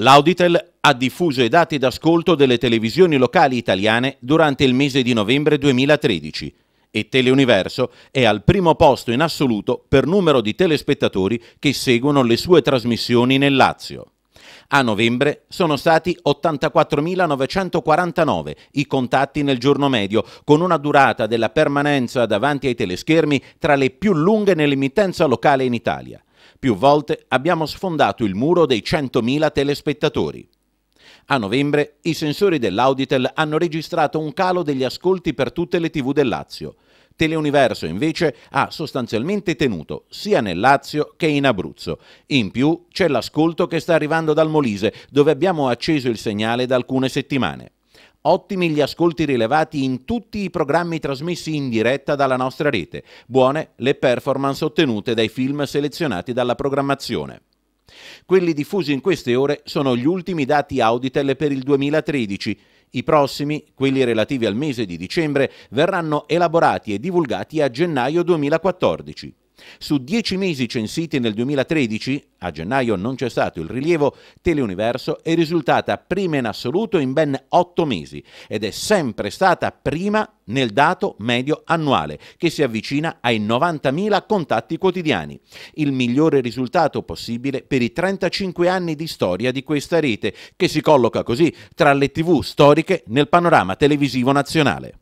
L'Auditel ha diffuso i dati d'ascolto delle televisioni locali italiane durante il mese di novembre 2013 e Teleuniverso è al primo posto in assoluto per numero di telespettatori che seguono le sue trasmissioni nel Lazio. A novembre sono stati 84.949 i contatti nel giorno medio, con una durata della permanenza davanti ai teleschermi tra le più lunghe nell'emittenza locale in Italia. Più volte abbiamo sfondato il muro dei 100.000 telespettatori. A novembre i sensori dell'Auditel hanno registrato un calo degli ascolti per tutte le tv del Lazio. Teleuniverso invece ha sostanzialmente tenuto sia nel Lazio che in Abruzzo. In più c'è l'ascolto che sta arrivando dal Molise, dove abbiamo acceso il segnale da alcune settimane. Ottimi gli ascolti rilevati in tutti i programmi trasmessi in diretta dalla nostra rete, buone le performance ottenute dai film selezionati dalla programmazione. Quelli diffusi in queste ore sono gli ultimi dati Auditel per il 2013. I prossimi, quelli relativi al mese di dicembre, verranno elaborati e divulgati a gennaio 2014. Su 10 mesi censiti nel 2013, a gennaio non c'è stato il rilievo, Teleuniverso è risultata prima in assoluto in ben 8 mesi ed è sempre stata prima nel dato medio annuale, che si avvicina ai 90.000 contatti quotidiani. Il migliore risultato possibile per i 35 anni di storia di questa rete, che si colloca così tra le tv storiche nel panorama televisivo nazionale.